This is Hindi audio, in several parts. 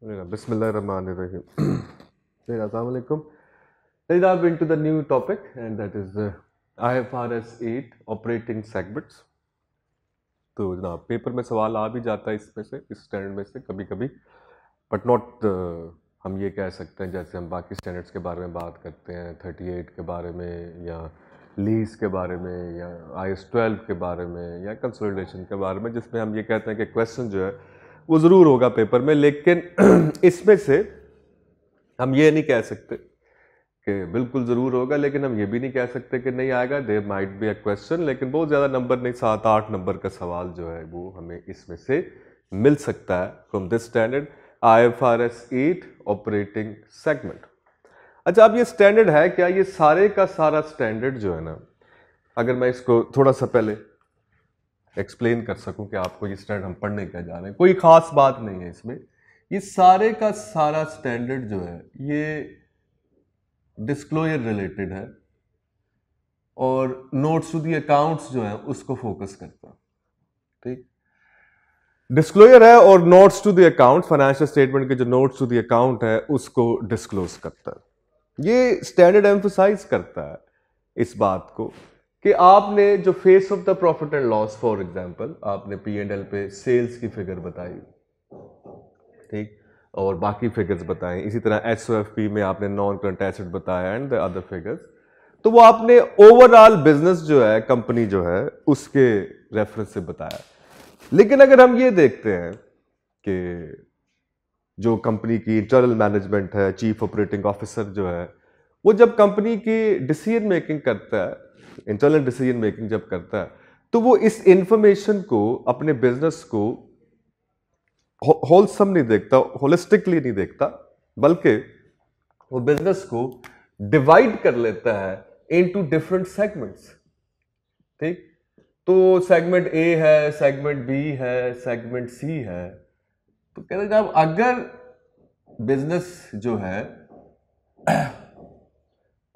Assalamualaikum. Let's dive into the new topic and that is uh, तो जना पेपर में सवाल आ भी जाता है इसमें से इस स्टैंडर्ड में से कभी कभी बट नॉट हम ये कह सकते हैं जैसे हम बाकी स्टैंडर्ड्स के बारे में बात करते हैं थर्टी एट के बारे में या लीज के बारे में या आई एस ट्वेल्व के बारे में या कंसोलिडेशन के बारे में जिसमें हम ये कहते हैं कि क्वेश्चन जो है वो ज़रूर होगा पेपर में लेकिन इसमें से हम ये नहीं कह सकते कि बिल्कुल ज़रूर होगा लेकिन हम ये भी नहीं कह सकते कि नहीं आएगा there might be a question लेकिन बहुत ज़्यादा नंबर नहीं सात आठ नंबर का सवाल जो है वो हमें इसमें से मिल सकता है from this standard I F R S eight operating segment अच्छा अब ये स्टैंडर्ड है क्या ये सारे का सारा स्टैंडर्ड जो है ना अगर मैं इसको थोड़ा सा पहले एक्सप्लेन कर सकूं कि आपको ये स्टैंडर्ड हम पढ़ने क्या जा रहे हैं कोई ख़ास बात नहीं है इसमें ये सारे का सारा स्टैंडर्ड जो है ये डिस्क्लोजर रिलेटेड है और नोट्स टू दी अकाउंट्स जो है उसको फोकस करता ठीक डिस्क्लोजर है और notes to the account financial statement के जो नोट्स टू दी अकाउंट है उसको डिस्क्लोज करता है ये स्टैंडर्ड एम्फोसाइज करता है इस बात को कि आपने जो face of the profit and loss for example आपने पी एंड एल पे सेल्स की फिगर बताई ठीक और बाकी फिगर्स बताएं इसी तरह एस में आपने नॉन करंट एसेट बताया एंड द अदर फिगर्स तो वो आपने ओवरऑल बिजनेस जो है कंपनी जो है उसके रेफरेंस से बताया लेकिन अगर हम ये देखते हैं कि जो कंपनी की इंटरनल मैनेजमेंट है चीफ ऑपरेटिंग ऑफिसर जो है वो जब कंपनी की डिसीजन मेकिंग करता है इंटरनल डिसीजन मेकिंग जब करता है तो वो इस इंफॉर्मेशन को अपने बिजनेस को होलसम नहीं देखता होलिस्टिकली नहीं देखता बल्कि वो बिजनेस को डिवाइड कर लेता है इनटू डिफरेंट सेगमेंट्स ठीक तो सेगमेंट ए है सेगमेंट बी है सेगमेंट सी है तो कह रहे अगर बिजनेस जो है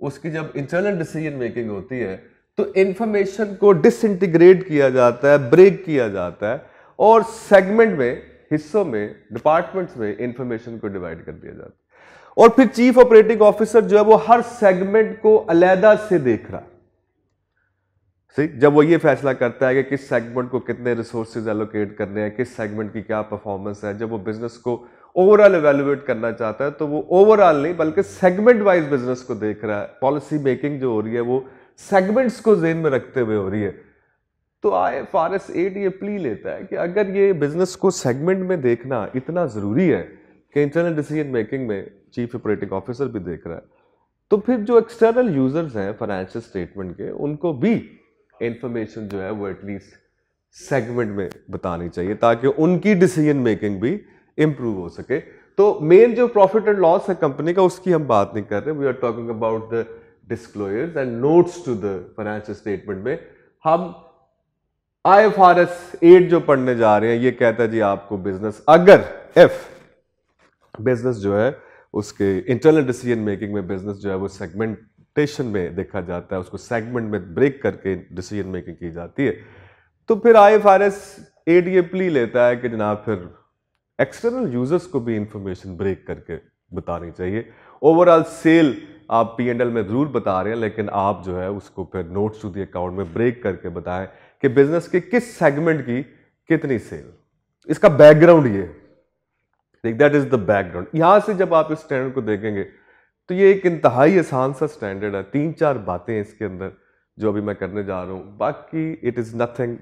उसकी जब इंटरनल डिसीजन मेकिंग होती है तो इन्फॉर्मेशन को डिसइंटीग्रेट किया जाता है ब्रेक किया जाता है और सेगमेंट में हिस्सों में डिपार्टमेंट्स में इंफॉर्मेशन को डिवाइड कर दिया जाता है और फिर चीफ ऑपरेटिंग ऑफिसर जो है वो हर सेगमेंट को अलहदा से देख रहा सही जब वो ये फैसला करता है कि किस सेगमेंट को कितने रिसोर्सेज एलोकेट करने हैं किस सेगमेंट की क्या परफॉर्मेंस है जब वो बिजनेस को ओवरऑल एवेल्युएट करना चाहता है तो वो ओवरऑल नहीं बल्कि सेगमेंट वाइज बिजनेस को देख रहा है पॉलिसी मेकिंग जो हो रही है वो सेगमेंट्स को जेन में रखते हुए हो रही है तो आए एफ एस एट ये प्ली लेता है कि अगर ये बिजनेस को सेगमेंट में देखना इतना ज़रूरी है कि इंटरनल डिसीजन मेकिंग में चीफ ऑपरेटिंग ऑफिसर भी देख रहा है तो फिर जो एक्सटर्नल यूजर्स हैं फाइनेंशियल स्टेटमेंट के उनको भी इंफॉर्मेशन जो है वो एटलीस्ट सेगमेंट में बतानी चाहिए ताकि उनकी डिसीजन मेकिंग भी इम्प्रूव हो सके तो मेन जो प्रॉफिट एंड लॉस है कंपनी का उसकी हम बात नहीं कर रहे we are talking about the disclosures and notes to the financial statement में हम I F R S eight जो पढ़ने जा रहे हैं ये कहता है जी आपको बिजनेस अगर एफ बिजनेस जो है उसके इंटरनल डिसीजन मेकिंग में बिजनेस जो है वो सेगमेंटेशन में देखा जाता है उसको सेगमेंट में ब्रेक करके डिसीजन मेकिंग की जाती है तो फिर I F R S eight ये प्ली लेता है कि जनाब फिर एक्सटर्नल यूजर्स को भी इंफॉर्मेशन ब्रेक करके बतानी चाहिए ओवरऑल सेल आप पी एंड एल में ज़रूर बता रहे हैं लेकिन आप जो है उसको फिर नोट्स टू दी अकाउंट में ब्रेक करके बताएं कि बिजनेस के किस सेगमेंट की कितनी सेल इसका बैकग्राउंड ये दैट इज़ द बैकग्राउंड यहां से जब आप इस स्टैंडर्ड को देखेंगे तो ये एक इंतहाई आसान सा स्टैंडर्ड है तीन चार बातें इसके अंदर जो अभी मैं करने जा रहा हूं बाकी it is nothing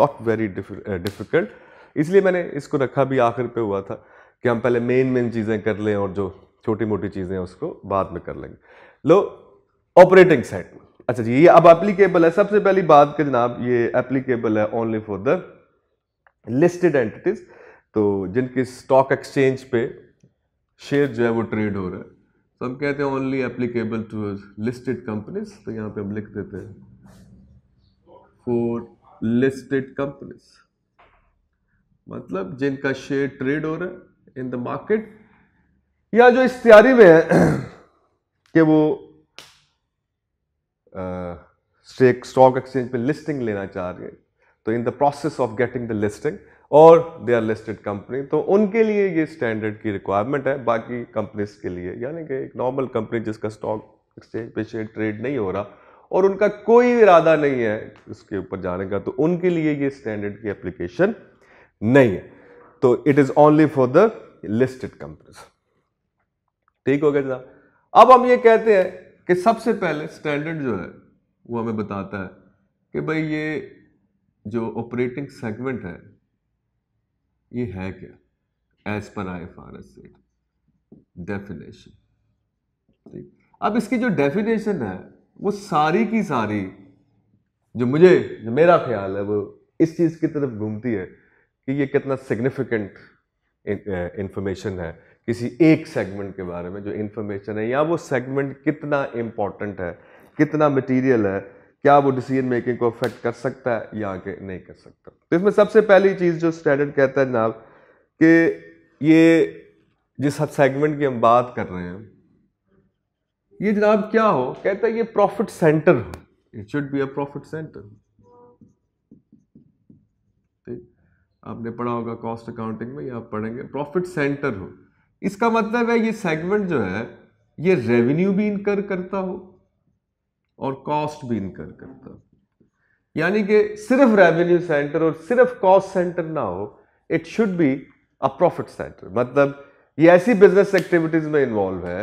not very difficult इसलिए मैंने इसको रखा भी आखिर पे हुआ था कि हम पहले मेन मेन चीज़ें कर लें और जो छोटी मोटी चीज़ें हैं उसको बाद में कर लेंगे लो ऑपरेटिंग सेट अच्छा जी ये अब एप्लीकेबल है सबसे पहली बात का जनाब ये एप्लीकेबल है only for the listed entities तो जिनके स्टॉक एक्सचेंज पे शेयर जो है वो ट्रेड हो रहा है तो हम कहते हैं only applicable to listed companies तो यहाँ पे हम लिख देते हैं फॉर लिस्टेड कंपनीज मतलब जिनका शेयर ट्रेड हो रहा है इन द मार्केट या जो इस तैयारी में है कि वो स्टेक स्टॉक एक्सचेंज पे लिस्टिंग लेना चाह रहे हैं तो in the process of getting the listing और दे आर लिस्टेड कंपनी तो उनके लिए ये स्टैंडर्ड की रिक्वायरमेंट है बाकी कंपनीज के लिए यानी कि एक नॉर्मल कंपनी जिसका स्टॉक एक्सचेंज पे शेयर ट्रेड नहीं हो रहा और उनका कोई इरादा नहीं है इसके ऊपर जाने का तो उनके लिए ये स्टैंडर्ड की एप्लीकेशन नहीं है तो it is only for the listed companies ठीक हो गया जनाब अब हम ये कहते हैं कि सबसे पहले स्टैंडर्ड जो है वो हमें बताता है कि भाई ये जो ऑपरेटिंग सेगमेंट है ये है क्या as per I F R S definition ठीक अब इसकी जो डेफिनेशन है वो सारी की सारी जो मुझे जो मेरा ख्याल है वो इस चीज़ की तरफ घूमती है कि ये कितना सिग्निफिकेंट इंफॉर्मेशन है किसी एक सेगमेंट के बारे में जो इन्फॉर्मेशन है या वो सेगमेंट कितना इम्पॉर्टेंट है कितना मटेरियल है क्या वो डिसीजन मेकिंग को अफेक्ट कर सकता है या कि नहीं कर सकता तो इसमें सबसे पहली चीज़ जो स्टैंडर्ड कहता है जनाब कि ये जिस हद सेगमेंट की हम बात कर रहे हैं ये जनाब क्या हो कहता है ये प्रॉफिट सेंटर हो it should be a profit centre आपने पढ़ा होगा कॉस्ट अकाउंटिंग में या आप पढ़ेंगे प्रॉफिट सेंटर हो इसका मतलब है ये सेगमेंट जो है ये रेवेन्यू भी इनकर करता हो और कॉस्ट भी इनकर करता हो यानी कि सिर्फ रेवेन्यू सेंटर और सिर्फ कॉस्ट सेंटर ना हो it should be a profit centre मतलब ये ऐसी बिजनेस एक्टिविटीज में इन्वॉल्व है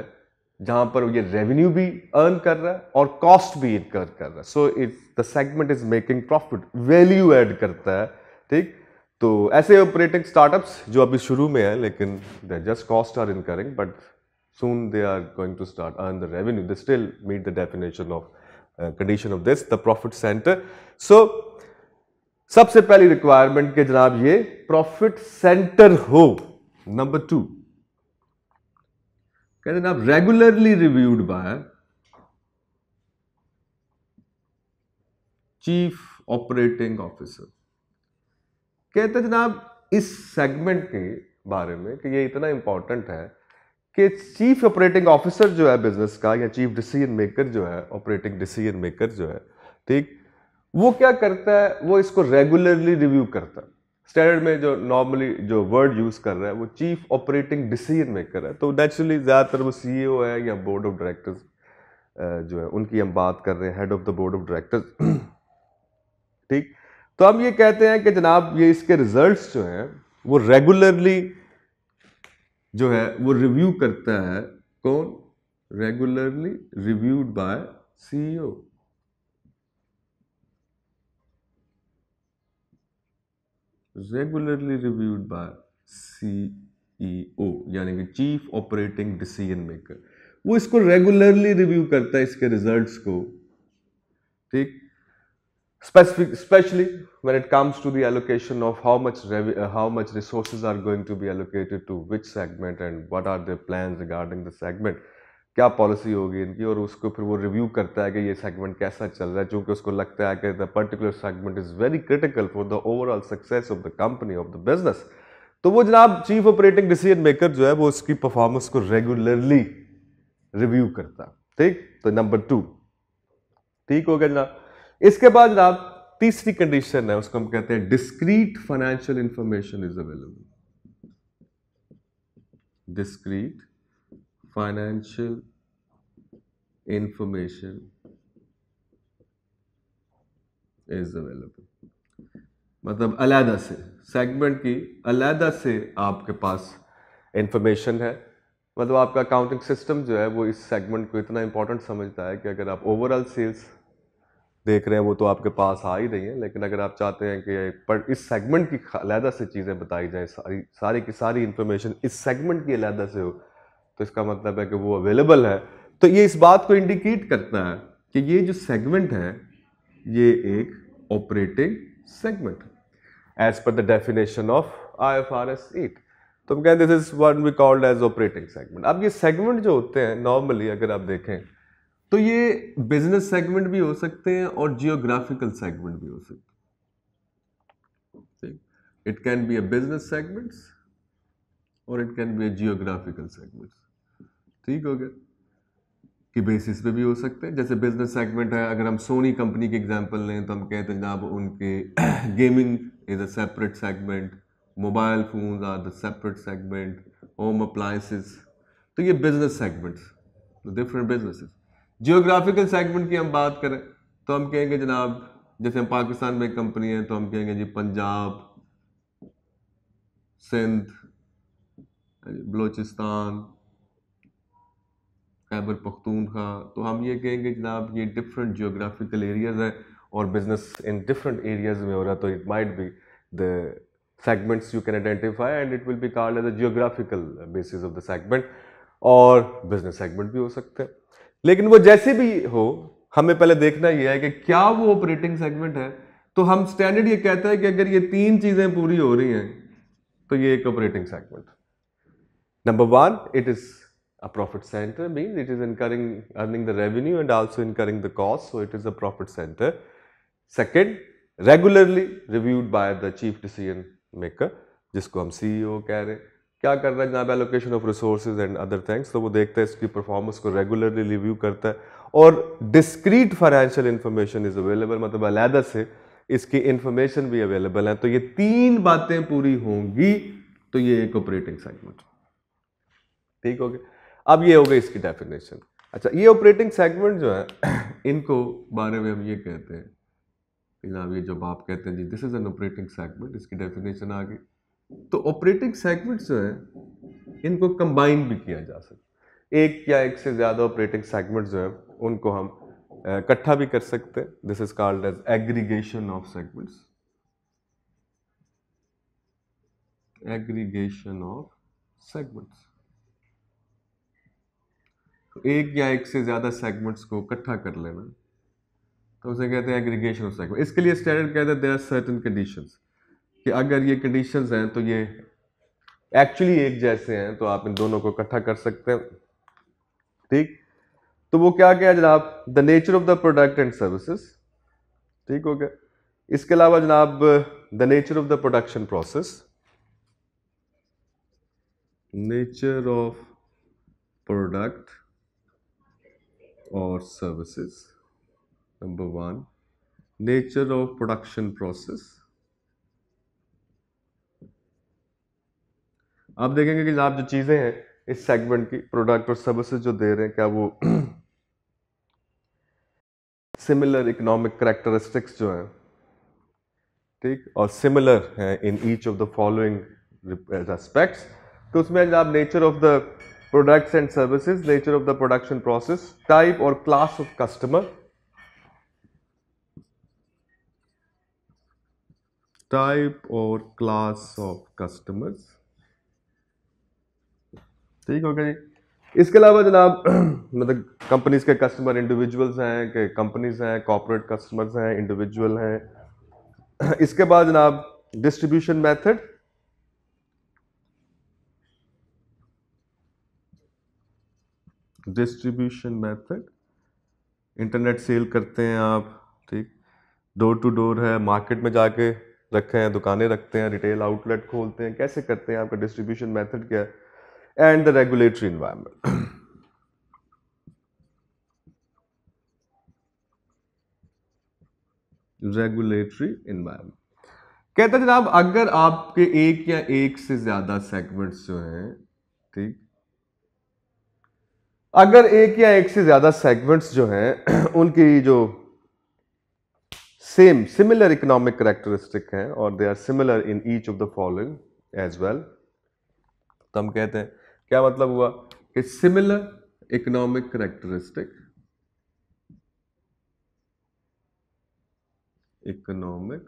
जहां पर ये रेवेन्यू भी अर्न कर रहा है और कॉस्ट भी इनकर कर रहा है so it the segment is making profit value add करता है ठीक तो ऐसे ऑपरेटिंग स्टार्टअप्स जो अभी शुरू में है लेकिन the just cost are incurring but soon they are going to start earn the revenue they still meet the definition of condition of this the profit centre so सबसे पहली रिक्वायरमेंट के जनाब ये प्रॉफिट सेंटर हो नंबर टू कहते जनाब regularly reviewed by chief operating officer कहते जनाब इस सेगमेंट के बारे में कि ये इतना इम्पॉर्टेंट है कि चीफ ऑपरेटिंग ऑफिसर जो है बिजनेस का या चीफ डिसीजन मेकर जो है ऑपरेटिंग डिसीजन मेकर जो है ठीक वो क्या करता है वो इसको रेगुलरली रिव्यू करता है स्टैंडर्ड में जो नॉर्मली जो वर्ड यूज़ कर रहा है वो चीफ ऑपरेटिंग डिसीजन मेकर है तो नेचुरली ज़्यादातर वो सी e है या बोर्ड ऑफ डायरेक्टर्स जो है उनकी हम बात कर रहे हैं head of the board of directors ठीक तो हम ये कहते हैं कि जनाब ये इसके रिजल्ट्स जो हैं वो रेगुलरली जो है वो रिव्यू करता है कौन regularly reviewed by CEO regularly reviewed by CEO यानी कि चीफ ऑपरेटिंग डिसीजन मेकर वो इसको रेगुलरली रिव्यू करता है इसके रिजल्ट्स को ठीक Specific, especially when it comes to the allocation of how much uh, how much resources are going to be allocated to which segment and what are their plans regarding the segment क्या पॉलिसी होगी इनकी और उसको फिर वो रिव्यू करता है कि ये सेगमेंट कैसा चल रहा है चूँकि उसको लगता है कि the particular segment is very critical for the overall success of the company of the business तो वो जनाब चीफ ऑपरेटिंग डिसीजन मेकर जो है वो उसकी परफॉर्मेंस को रेगुलरली रिव्यू करता ठीक तो नंबर टू ठीक हो गया जनाब इसके बाद जनाब तीसरी कंडीशन है उसको हम कहते हैं discrete financial information is available discrete financial information is available मतलब अलहदा से सेगमेंट की अलहदा से आपके पास इंफॉर्मेशन है मतलब आपका अकाउंटिंग सिस्टम जो है वो इस सेगमेंट को इतना इंपॉर्टेंट समझता है कि अगर आप ओवरऑल सेल्स देख रहे हैं वो तो आपके पास आ ही रही हैं लेकिन अगर आप चाहते हैं कि पर इस सेगमेंट की अलहदा से चीज़ें बताई जाएँ सारी सारी की सारी इन्फॉर्मेशन इस सेगमेंट की अलहदा से हो तो इसका मतलब है कि वो अवेलेबल है तो ये इस बात को इंडिकेट करता है कि ये जो सेगमेंट है ये एक ऑपरेटिंग सेगमेंट है as per the definition of I F R S eight तो हम कहते this is one we called as operating segment अब ये सेगमेंट जो होते हैं नॉर्मली अगर आप देखें तो ये बिजनेस सेगमेंट भी हो सकते हैं और जियोग्राफिकल सेगमेंट भी हो सकते हैं it can be a business segments और it can be a geographical segments ठीक हो गया की बेसिस पे भी हो सकते हैं जैसे बिजनेस सेगमेंट है अगर हम सोनी कंपनी की एग्जांपल लें तो हम कहते हैं जनाब उनके gaming is a separate segment mobile phone are the separate segment home appliances तो ये business segments different businesses geographical segment की हम बात करें तो हम कहेंगे जनाब जैसे हम पाकिस्तान में कंपनी है तो हम कहेंगे जी पंजाब सिंध बलोचिस्तान खैबर पख्तूनखा तो हम ये कहेंगे जनाब ये डिफरेंट जियोग्राफिकल एरियाज हैं और बिजनेस इन डिफरेंट एरियाज में हो रहा तो it might be the segments you can identify and it will be called as a geographical basis of the segment और बिजनेस सेगमेंट भी हो सकते हैं लेकिन वो जैसे भी हो हमें पहले देखना यह है कि क्या वो ऑपरेटिंग सेगमेंट है तो हम स्टैंडर्ड ये कहते हैं कि अगर ये तीन चीजें पूरी हो रही हैं तो ये एक operating segment number one it is a profit centre mean it is incurring earning the revenue and also incurring the cost so it is a profit centre second regularly reviewed by the chief decision maker जिसको हम सीईओ e कह रहे हैं क्या कर रहा है जनाब allocation of resource and other things तो वो देखता है इसकी परफॉर्मेंस को रेगुलरली रिव्यू करता है और discrete financial information is available मतलब अलहदा से इसकी इन्फॉर्मेशन भी अवेलेबल है तो ये तीन बातें पूरी होंगी तो ये एक ऑपरेटिंग सेगमेंट ठीक हो गया अब ये हो गई इसकी डेफिनेशन अच्छा ये ऑपरेटिंग सेगमेंट जो है इनको बारे में हम ये कहते हैं जनाब ये जब आप कहते हैं जी this is an operating segment इसकी डेफिनेशन आ गई तो ऑपरेटिंग सेगमेंट जो है इनको कंबाइन भी किया जा सकता है एक या एक से ज़्यादा ऑपरेटिंग सेगमेंट जो है उनको हम इकट्ठा भी कर सकते हैं this is called as aggregation of segments aggregation of segments एक या एक से ज़्यादा सेगमेंट्स को इकट्ठा कर लेना तो उसे कहते हैं एग्रीगेशन ऑफ सेगमेंट इसके लिए स्टैंडर्ड कहते हैं देर आर सर्टन कंडीशंस कि अगर ये कंडीशंस हैं तो ये एक्चुअली एक जैसे हैं तो आप इन दोनों को इकट्ठा कर सकते हैं ठीक तो वो क्या क्या जनाब the nature of the product and services ठीक हो गया इसके अलावा जनाब the nature of the production process nature of product और services number one nature of production process आप देखेंगे कि आप जो चीज़ें हैं इस सेगमेंट की प्रोडक्ट और सर्विसेज जो दे रहे हैं क्या वो सिमिलर इकोनॉमिक करेक्टरिस्टिक्स जो हैं ठीक और सिमिलर हैं in each of the following respects तो उसमें आप nature of the products and services nature of the production process type और क्लास ऑफ कस्टमर टाइप और क्लास ऑफ कस्टमर्स ठीक हो गया जी इसके अलावा जनाब मतलब कंपनीज के कस्टमर इंडिविजुअल्स हैं के कंपनीज हैं कॉपोरेट कस्टमर्स हैं इंडिविजुअल हैं इसके बाद जनाब distribution method distribution method internet sale करते हैं आप ठीक डोर टू डोर है मार्केट में जाके रखे हैं दुकानें रखते हैं रिटेल आउटलेट खोलते हैं कैसे करते हैं आपका डिस्ट्रीब्यूशन मेथड क्या है and the regulatory environment. regulatory environment. कहता जनाब अगर आपके एक या एक से ज्यादा सेगमेंट्स जो हैं ठीक अगर एक या एक से ज्यादा सेगमेंट्स जो हैं उनकी जो सेम सिमिलर इकोनॉमिक करेक्टरिस्टिक हैं और they are similar in each of the following as well तो हम कहते हैं क्या मतलब हुआ कि similar economic characteristic economic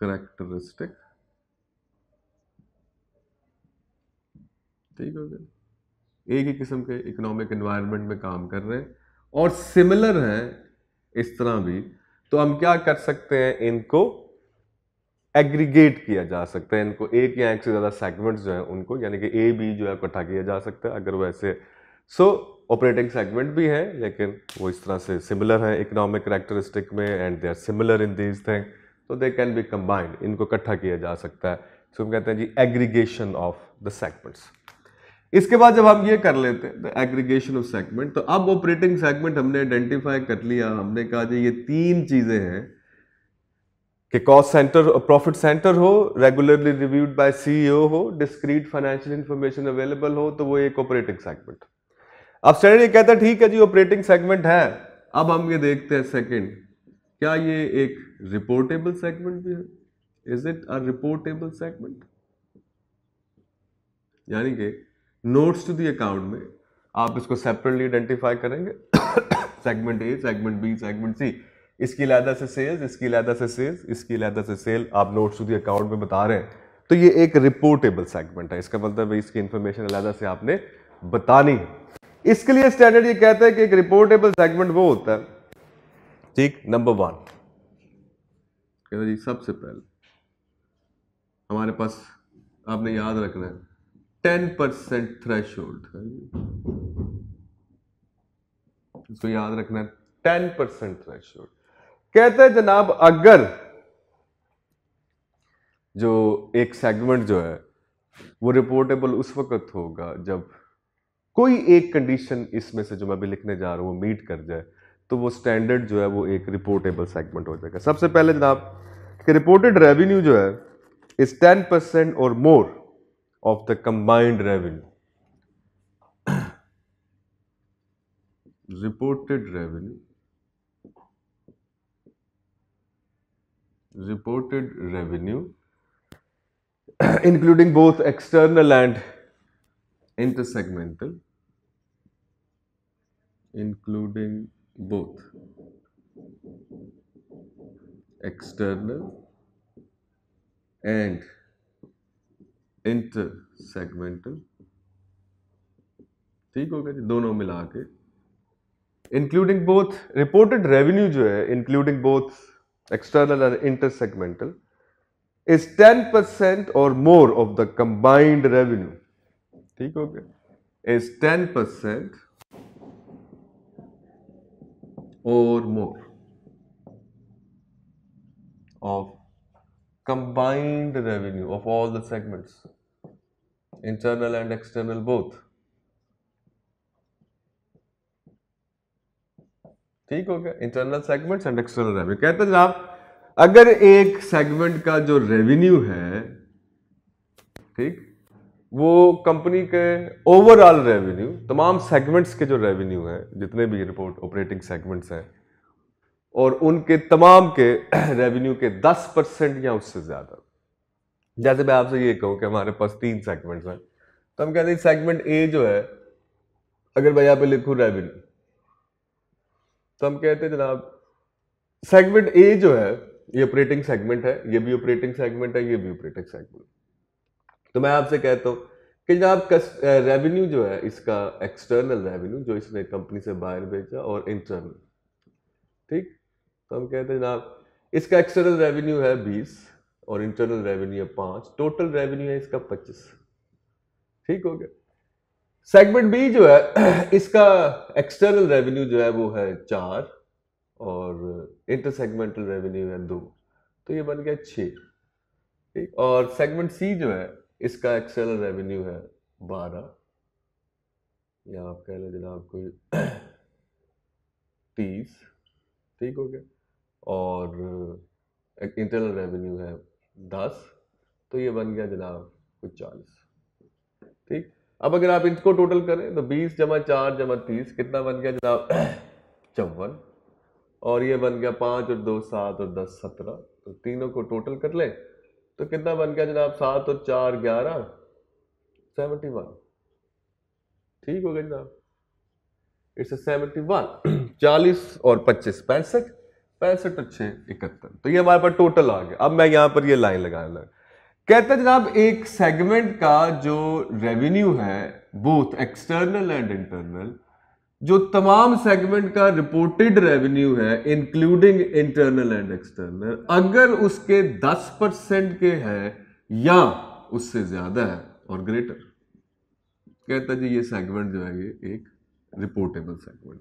characteristic ठीक हो गया एक ही किस्म के इकोनॉमिक एनवायरनमेंट में काम कर रहे हैं और सिमिलर हैं इस तरह भी तो हम क्या कर सकते हैं इनको एग्रीगेट किया जा सकता है इनको एक या एक से ज़्यादा सेगमेंट्स जो है उनको यानी कि ए बी जो है इकट्ठा किया जा सकता है अगर वैसे सो ऑपरेटिंग सेगमेंट भी है लेकिन वो इस तरह से सिमिलर हैं इकोनॉमिक करेक्टरिस्टिक में and they are similar in these thing तो दे कैन बी कम्बाइंड इनको इकट्ठा किया जा सकता है so, हम कहते हैं जी एग्रीगेशन ऑफ द सेगमेंट्स इसके बाद जब हम ये कर लेते हैं द एग्रीगेशन ऑफ सेगमेंट तो अब ऑपरेटिंग सेगमेंट हमने आइडेंटिफाई कर लिया हमने कहा जी ये तीन चीज़ें हैं कि कॉस्ट सेंटर प्रॉफिट सेंटर हो रेगुलरली रिव्यूड बाय सीईओ हो डिस्क्रीट फाइनेंशियल इंफॉर्मेशन अवेलेबल हो तो वो एक ऑपरेटिंग सेगमेंट अब स्टैंडर्ड ये कहता है ठीक है जी ऑपरेटिंग सेगमेंट है अब हम ये देखते हैं सेकंड क्या ये एक रिपोर्टेबल सेगमेंट भी है is it a reportable segment यानी कि नोट्स टू दी अकाउंट में आप इसको सेपरेटली आइडेंटिफाई करेंगे segment A segment B segment C इसकी लादा से सेल्स इसकी लादा से सेल्स इसकी लादा से सेल आप नोट्स टू दी अकाउंट में बता रहे हैं तो ये एक रिपोर्टेबल सेगमेंट है इसका मतलब है इसकी इन्फॉर्मेशन अलहदा से आपने बतानी है इसके लिए स्टैंडर्ड ये कहता है कि एक रिपोर्टेबल सेगमेंट वो होता है ठीक नंबर वन कहते जी सबसे पहले हमारे पास आपने याद रखना है टेन परसेंट थ्रेश इसको याद रखना है टेन परसेंट थ्रेश होल्ड कहते हैं जनाब अगर जो एक सेगमेंट जो है वो रिपोर्टेबल उस वक्त होगा जब कोई एक कंडीशन इसमें से जो मैं अभी लिखने जा रहा हूँ वो मीट कर जाए तो वो स्टैंडर्ड जो है वो एक रिपोर्टेबल सेगमेंट हो जाएगा सबसे पहले जनाब कि रिपोर्टेड रेवेन्यू जो है इज टेन परसेंट और more of the combined revenue reported revenue reported revenue including both external and intersegmental including both external and intersegmental ठीक हो गया जी दोनों मिला के इंक्लूडिंग बोथ रिपोर्टेड रेवेन्यू जो है including both external and intersegmental, is 10% or more of the combined revenue. is 10% or more of combined revenue of all the segments, internal and external both. ठीक हो गया internal segment and external revenue कहते हैं जनाब अगर एक सेगमेंट का जो रेवेन्यू है ठीक वो कंपनी के ओवरऑल रेवेन्यू तमाम सेगमेंट्स के जो रेवेन्यू है जितने भी रिपोर्ट ऑपरेटिंग सेगमेंट्स हैं और उनके तमाम के रेवेन्यू के 10 परसेंट या उससे ज़्यादा जैसे मैं आपसे ये कहूँ कि हमारे पास तीन सेगमेंट्स हैं तो हम कहते हैं सेगमेंट ए जो है अगर मैं यहाँ पे लिखूँ रेवेन्यू तो हम कहते हैं जनाब सेगमेंट ए जो है ये ऑपरेटिंग सेगमेंट है ये भी ऑपरेटिंग सेगमेंट है ये भी ऑपरेटिंग सेगमेंट तो मैं आपसे कहता हूँ कि जनाब रेवेन्यू जो है इसका एक्सटर्नल रेवेन्यू जो इसने कंपनी से बाहर भेजा और इंटरनल ठीक तो हम कहते हैं जनाब इसका एक्सटर्नल रेवेन्यू है बीस और इंटरनल रेवेन्यू है पाँच टोटल रेवेन्यू है इसका पच्चीस ठीक हो गया सेगमेंट बी जो है इसका एक्सटर्नल रेवेन्यू जो है वो है चार और इंटर सेगमेंटल रेवेन्यू है दो तो ये बन गया छः ठीक और सेगमेंट सी जो है इसका एक्सटर्नल रेवेन्यू है बारह या आप कह लें जनाब कोई तीस ठीक हो गया और इंटरनल रेवेन्यू है दस तो ये बन गया जनाब कुछ चालीस ठीक अब अगर आप इसको टोटल करें तो 20 जमा चार जमा तीस कितना बन गया जनाब चौवन और ये बन गया पाँच और दो सात और दस सत्रह तो तीनों को टोटल कर लें तो कितना बन गया जनाब सात और चार ग्यारह सेवेंटी वन ठीक हो गया जनाब इट्स सेवेंटी वन चालीस और पच्चीस पैंसठ पैंसठ और छः इकहत्तर तो ये हमारे पास टोटल आ गया अब मैं यहाँ पर ये लाइन लगाने लगा कहता जनाब एक सेगमेंट का जो रेवेन्यू है बोथ एक्सटर्नल एंड इंटरनल जो तमाम सेगमेंट का रिपोर्टेड रेवेन्यू है इंक्लूडिंग इंटरनल एंड एक्सटर्नल अगर उसके 10 परसेंट के है या उससे ज्यादा है और ग्रेटर कहता जी ये सेगमेंट जो है ये एक reportable segment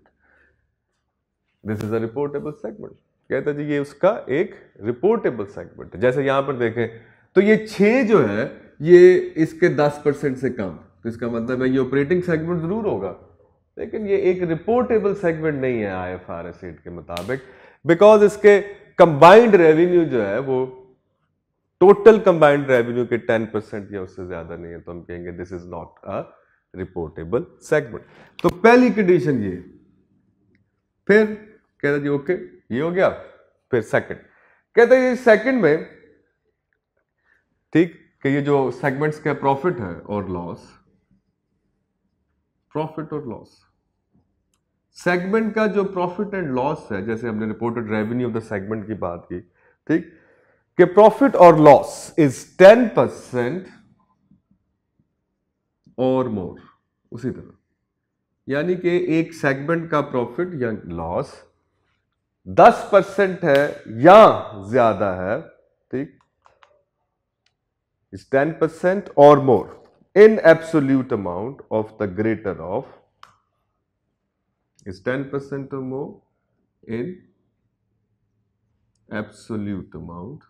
this is a reportable segment कहता जी ये उसका एक रिपोर्टेबल सेगमेंट है जैसे यहां पर देखें तो ये छः जो है ये इसके दस परसेंट से कम तो इसका मतलब है ये ऑपरेटिंग सेगमेंट ज़रूर होगा लेकिन ये एक रिपोर्टेबल सेगमेंट नहीं है I F R S eight के मुताबिक बिकॉज इसके कंबाइंड रेवेन्यू जो है वो टोटल कंबाइंड रेवेन्यू के टेन परसेंट या उससे ज़्यादा नहीं है तो हम कहेंगे this is not a reportable segment तो पहली कंडीशन ये फिर कहता जी ओके ये हो गया फिर सेकंड कहता जी सेकंड में ठीक कि ये जो सेगमेंट्स का प्रॉफिट है और लॉस प्रॉफिट और लॉस सेगमेंट का जो प्रॉफिट एंड लॉस है जैसे हमने reported revenue of the segment की बात की ठीक कि प्रॉफिट और लॉस इज टेन परसेंट और मोर उसी तरह यानी कि एक सेगमेंट का प्रॉफिट या लॉस दस परसेंट है या ज्यादा है ठीक is 10% or more in absolute amount of the greater of is 10% or more in absolute amount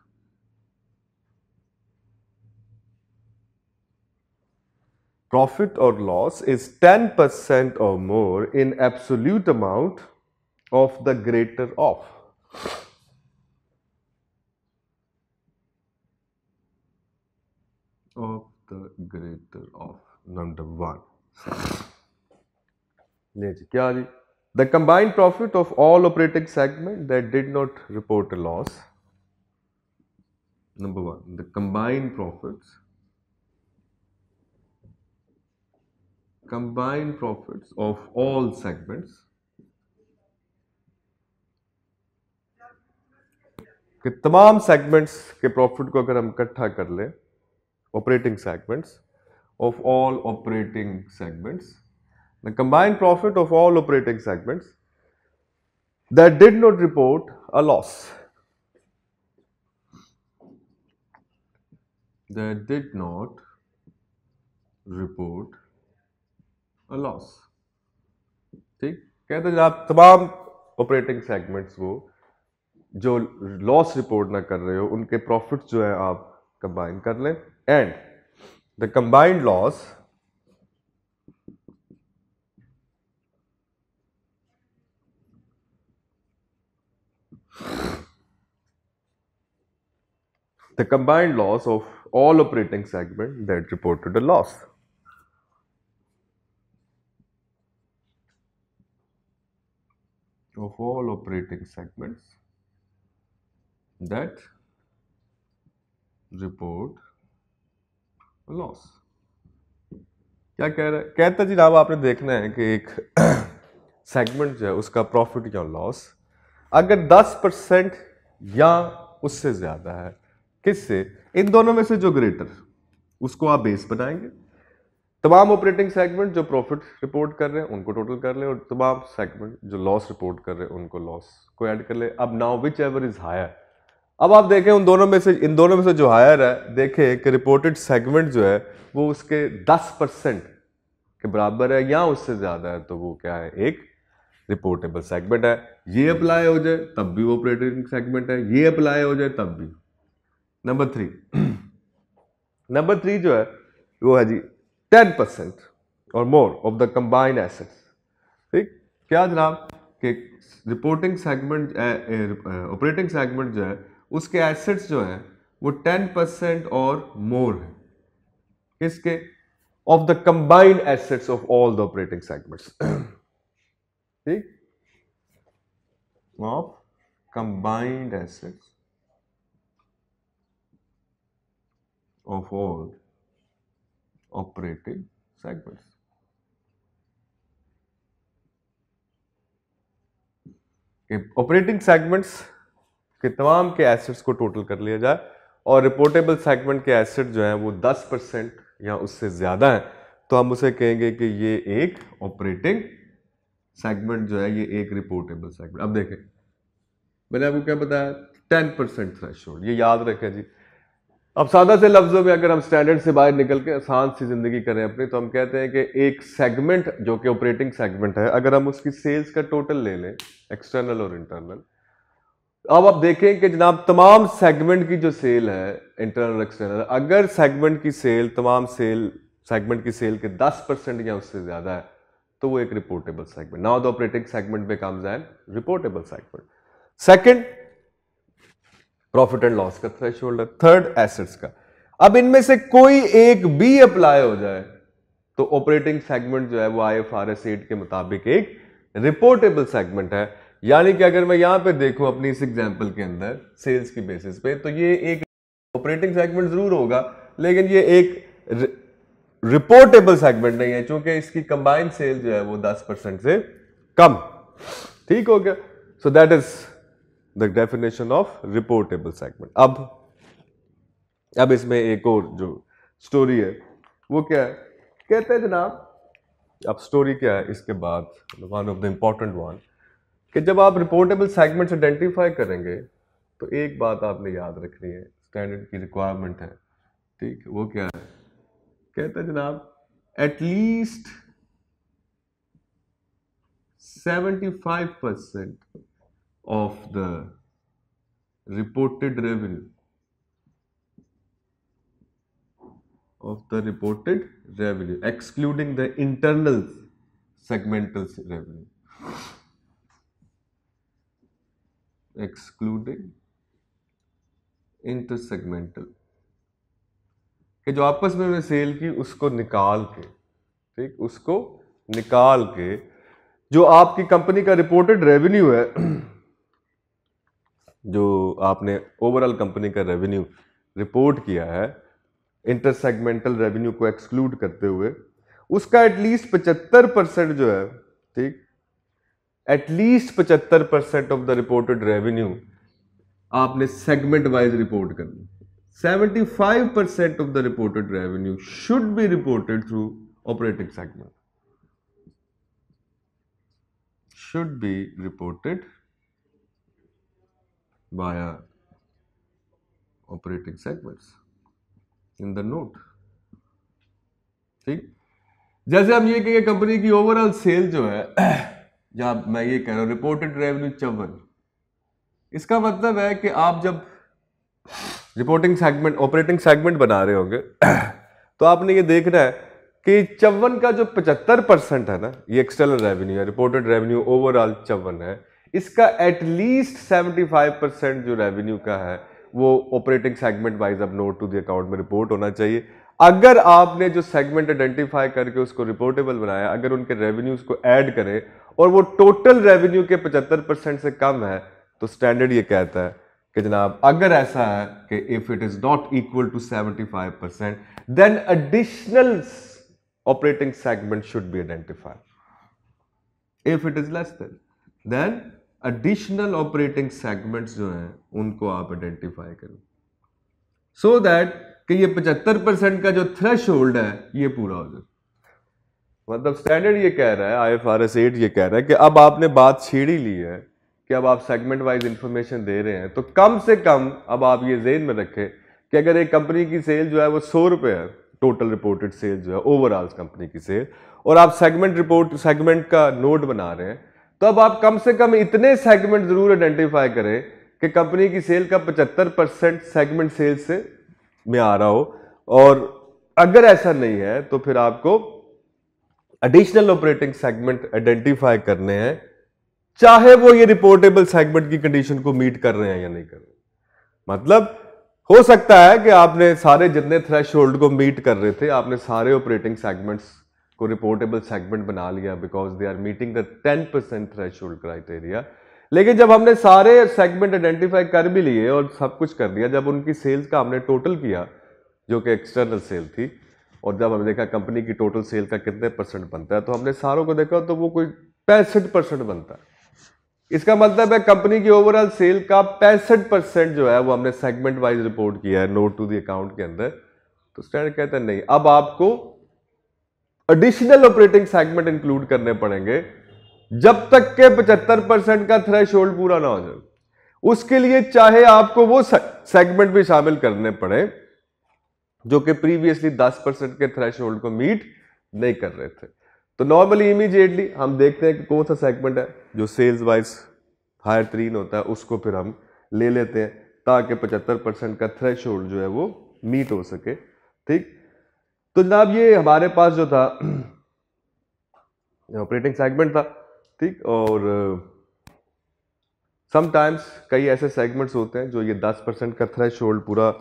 profit or loss is 10% or more in absolute amount of the greater of of the greater of number one. क्या जी The combined profit of all operating segment that did not report a loss. Number one, the combined profits. Combined profits of all segments. कि तमाम सेगमेंट्स के प्रॉफिट को अगर हम इकट्ठा कर लें operating segments of all operating segments. The combined profit of all operating segments that did not report a loss, that did not report a loss. ठीक कहते हैं आप तमाम operating segments को जो loss report ना कर रहे हो उनके प्रॉफिट्स जो है आप कंबाइन कर लें and the combined loss the combined loss of all operating segment that reported a loss. of all operating segments that report loss क्या कह रहे हैं कहता जी राव आपने देखना है कि एक सेगमेंट जो है उसका प्रॉफिट या लॉस अगर 10 परसेंट या उससे ज़्यादा है किससे इन दोनों में से जो ग्रेटर उसको आप बेस बनाएंगे तमाम ऑपरेटिंग सेगमेंट जो प्रॉफिट रिपोर्ट कर रहे हैं उनको टोटल कर लें और तमाम सेगमेंट जो लॉस रिपोर्ट कर रहे हैं उनको लॉस को ऐड कर लें अब now whichever is higher अब आप देखें उन दोनों में से इन दोनों में से जो हायर है देखें कि रिपोर्टेड सेगमेंट जो है वो उसके 10 परसेंट के बराबर है या उससे ज़्यादा है तो वो क्या है एक रिपोर्टेबल सेगमेंट है ये अप्लाई हो जाए तब भी वो ऑपरेटिंग सेगमेंट है ये अप्लाई हो जाए तब भी नंबर थ्री नंबर थ्री जो है वो है जी टेन परसेंट और more of the combine assets ठीक क्या जनाब कि रिपोर्टिंग सेगमेंट ऑपरेटिंग सेगमेंट जो है उसके एसेट्स जो हैं वो टेन परसेंट और मोर है किसके of the combined assets of all the operating segments ठीक of combined assets of all operating segments operating segments के तमाम के एसेट्स को टोटल कर लिया जाए और रिपोर्टेबल सेगमेंट के एसेट जो हैं वो 10 परसेंट या उससे ज़्यादा हैं तो हम उसे कहेंगे कि ये एक ऑपरेटिंग सेगमेंट जो है ये एक रिपोर्टेबल सेगमेंट अब देखें मैंने आपको क्या बताया टेन परसेंट थ्रेश ये याद रखें जी अब सादा से लफ्ज़ों में अगर हम स्टैंडर्ड से बाहर निकल के आसान सी ज़िंदगी करें अपनी तो हम कहते हैं कि एक सेगमेंट जो कि ऑपरेटिंग सेगमेंट है अगर हम उसकी सेल्स का टोटल ले लें एक्सटर्नल और इंटरनल अब आप देखें कि जनाब तमाम सेगमेंट की जो सेल है इंटरनल एक्सटर्नल अगर सेगमेंट की सेल तमाम सेल सेगमेंट की सेल के 10 परसेंट या उससे ज़्यादा है तो वो एक reportable segment now the operating segment कम जाए reportable segment second profit and loss का थ्रेश होल्डर थर्ड एसेट्स का अब इनमें से कोई एक भी अप्लाई हो जाए तो ऑपरेटिंग सेगमेंट जो है वो आई एफ आर एस के मुताबिक एक रिपोर्टेबल सेगमेंट है यानी कि अगर मैं यहां पे देखूं अपनी इस एग्जाम्पल के अंदर सेल्स की बेसिस पे तो ये एक ऑपरेटिंग सेगमेंट ज़रूर होगा लेकिन ये एक रिपोर्टेबल सेगमेंट नहीं है क्योंकि इसकी कंबाइंड सेल जो है वो 10 परसेंट से कम ठीक हो गया so that is the definition of reportable segment अब अब इसमें एक और जो स्टोरी है वो क्या है कहते हैं जनाब अब स्टोरी क्या है इसके बाद one of the important one कि जब आप रिपोर्टेबल सेगमेंट्स आइडेंटिफाई करेंगे तो एक बात आपने याद रखनी है स्टैंडर्ड की रिक्वायरमेंट है ठीक वो क्या है कहते हैं जनाब at least 75 percent of the reported revenue of the reported revenue excluding the internal segmental revenue excluding intersegmental कि जो आपस में मैं सेल की उसको निकाल के ठीक उसको निकाल के जो आपकी कंपनी का रिपोर्टेड रेवेन्यू है जो आपने ओवरऑल कंपनी का रेवेन्यू रिपोर्ट किया है इंटरसेगमेंटल रेवेन्यू को एक्सक्लूड करते हुए उसका एटलीस्ट पचहत्तर परसेंट जो है ठीक एटलीस्ट पचहत्तर percent of the reported revenue आपने सेगमेंट वाइज रिपोर्ट करनी seventy five percent of the reported revenue should be reported through operating segment should be reported by operating segment in the note ठीक जैसे हम ये कहेंगे कंपनी की ओवरऑल सेल जो है जहाँ मैं ये कह रहा हूँ रिपोर्टेड रेवेन्यू चौवन इसका मतलब है कि आप जब रिपोर्टिंग सेगमेंट ऑपरेटिंग सेगमेंट बना रहे होंगे तो आपने ये देखना है कि चौवन का जो पचहत्तर परसेंट है ना ये एक्सटर्नल रेवेन्यू है रिपोर्टेड रेवेन्यू ओवरऑल चौवन है इसका एटलीस्ट सेवेंटी फाइव परसेंट जो रेवेन्यू का है वो ऑपरेटिंग सेगमेंट वाइज अब नोट टू द अकाउंट में रिपोर्ट होना चाहिए अगर आपने जो सेगमेंट आइडेंटिफाई करके उसको रिपोर्टेबल बनाया अगर उनके रेवेन्यूज को ऐड करें और वो टोटल रेवेन्यू के 75 परसेंट से कम है तो स्टैंडर्ड ये कहता है कि जनाब अगर ऐसा है कि if it is not equal to 75 percent then additional operating segment should be identified if it is less than then additional operating segments जो हैं उनको आप आइडेंटिफाई करो सो so दैट कि ये 75 परसेंट का जो थ्रेश होल्ड है ये पूरा हो जाए मतलब स्टैंडर्ड ये कह रहा है I F R S eight ये कह रहा है कि अब आपने बात छेड़ी ली है कि अब आप सेगमेंट वाइज इंफॉर्मेशन दे रहे हैं तो कम से कम अब आप ये जेन में रखें कि अगर एक कंपनी की सेल जो है वो सौ रुपये है टोटल रिपोर्टेड सेल जो है ओवरऑल कंपनी की सेल और आप सेगमेंट रिपोर्ट सेगमेंट का नोट बना रहे हैं तो अब आप कम से कम इतने सेगमेंट ज़रूर आइडेंटिफाई करें कि कंपनी की सेल का पचहत्तर परसेंट सेगमेंट सेल से में आ रहा हो और अगर ऐसा नहीं है तो फिर आपको एडिशनल ऑपरेटिंग सेगमेंट आइडेंटिफाई करने हैं चाहे वो ये रिपोर्टेबल सेगमेंट की कंडीशन को मीट कर रहे हैं या नहीं कर रहे मतलब हो सकता है कि आपने सारे जितने थ्रेश को मीट कर रहे थे आपने सारे ऑपरेटिंग सेगमेंट्स को रिपोर्टेबल सेगमेंट बना लिया because they are meeting the ten percent thresh criteria लेकिन जब हमने सारे सेगमेंट आइडेंटिफाई कर भी लिए और सब कुछ कर दिया जब उनकी सेल्स का हमने टोटल किया जो कि एक्सटर्नल सेल थी और जब हमने देखा कंपनी की टोटल सेल का कितने परसेंट बनता है तो हमने सारों को देखा तो वो कोई पैंसठ परसेंट बनता है इसका मतलब है कंपनी की ओवरऑल सेल का पैंसठ परसेंट जो है वो हमने सेगमेंट वाइज रिपोर्ट किया है नोट टू दी अकाउंट के अंदर तो स्टैंड कहते हैं नहीं अब आपको एडिशनल ऑपरेटिंग सेगमेंट इंक्लूड करने पड़ेंगे जब तक के 75 परसेंट का थ्रेश पूरा ना हो जाए उसके लिए चाहे आपको वो सेगमेंट भी शामिल करने पड़े जो कि प्रीवियसली 10 परसेंट के थ्रेश को मीट नहीं कर रहे थे तो नॉर्मली इमीजिएटली हम देखते हैं कि कौन सा सेगमेंट है जो सेल्स वाइज हायर तरीन होता है उसको फिर हम ले लेते हैं ताकि पचहत्तर परसेंट का थ्रेश जो है वो मीट हो सके ठीक तो जनाब ये हमारे पास जो था ऑपरेटिंग सेगमेंट था ठीक और समटाइम्स कई ऐसे सेगमेंट्स होते हैं जो ये 10 परसेंट का थ्रेश पूरा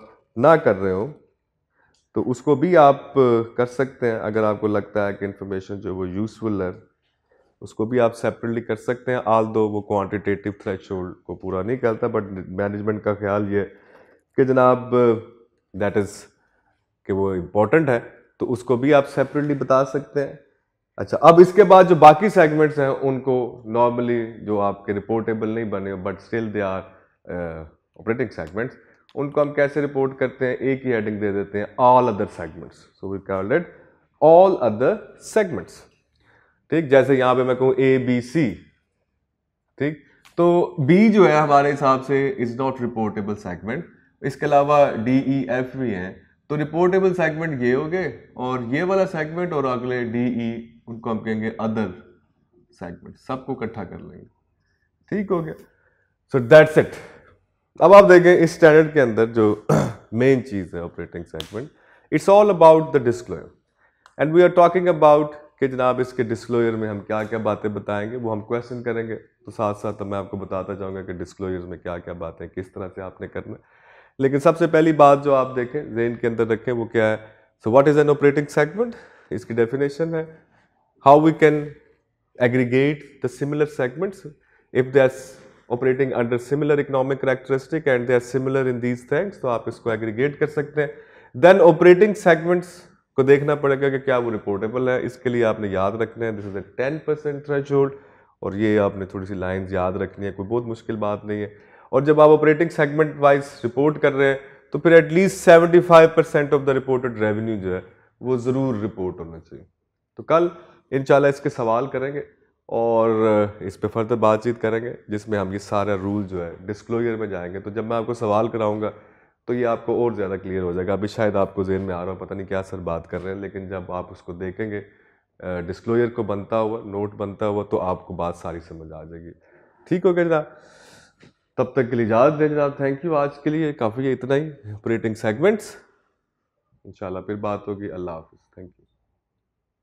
ना कर रहे हो तो उसको भी आप कर सकते हैं अगर आपको लगता है कि इन्फॉर्मेशन जो वो यूज़फुल है उसको भी आप सेपरेटली कर सकते हैं आल दो वो क्वांटिटेटिव थ्रेशोल्ड को पूरा नहीं करता बट मैनेजमेंट का ख्याल ये कि जनाब दैट इज़ कि वो इम्पोर्टेंट है तो उसको भी आप सेपरेटली बता सकते हैं अच्छा अब इसके बाद जो बाकी सेगमेंट्स हैं उनको नॉर्मली जो आपके रिपोर्टेबल नहीं बने but still they are operating segments उनको हम कैसे रिपोर्ट करते हैं एक ही हेडिंग दे देते हैं all other segments so we call it all other segments ठीक जैसे यहां पे मैं कहूँ ए बी सी ठीक तो बी जो है हमारे हिसाब से इज नॉट रिपोर्टेबल सेगमेंट इसके अलावा डी ई एफ भी है तो रिपोर्टेबल सेगमेंट ये हो गए और ये वाला सेगमेंट और अगले डी ई e, उनको हम कहेंगे अदर सेगमेंट सबको इकट्ठा कर लेंगे ठीक हो गया सो दैट्स इट अब आप देखें इस स्टैंडर्ड के अंदर जो मेन चीज़ है operating segment it's all about the disclosure and we are talking about कि जनाब इसके डिस्क्लोयर में हम क्या क्या बातें बताएंगे वो हम क्वेश्चन करेंगे तो साथ साथ मैं आपको बताता चाहूंगा कि डिस्क्लोजर में क्या क्या बातें किस तरह से आपने करना लेकिन सबसे पहली बात जो आप देखें जेन के अंदर रखें वो क्या है so what is an operating segment इसकी डेफिनेशन है how we can aggregate the similar segments if they operating under similar economic characteristic and they are similar in these things तो आप इसको एग्रीगेट कर सकते हैं देन ऑपरेटिंग सेगमेंट्स को देखना पड़ेगा कि क्या वो रिपोर्टेबल है इसके लिए आपने याद रखना है this is a ten percent threshold और ये आपने थोड़ी सी लाइंस याद रखनी है कोई बहुत मुश्किल बात नहीं है और जब आप ऑपरेटिंग सेगमेंट वाइज रिपोर्ट कर रहे हैं तो फिर at least seventy five percent of the reported revenue जो है वो ज़रूर रिपोर्ट होना चाहिए तो कल इन इसके सवाल करेंगे और इस पर फर्दर बातचीत करेंगे जिसमें हम ये सारा रूल जो है डिस्क्लोजर में जाएंगे तो जब मैं आपको सवाल कराऊंगा तो ये आपको और ज़्यादा क्लियर हो जाएगा अभी शायद आपको जेन में आ रहा हो पता नहीं क्या सर बात कर रहे हैं लेकिन जब आप उसको देखेंगे डिस्क्लोजर को बनता हुआ नोट बनता हुआ तो आपको बात सारी समझ आ जाएगी ठीक हो गया जनाब तब तक के लिए इजाज़त दें जनाब थैंक यू आज के लिए काफ़ी इतना ही ऑपरेटिंग सेगमेंट्स इंशाल्लाह फिर बात होगी अल्लाह हाफ़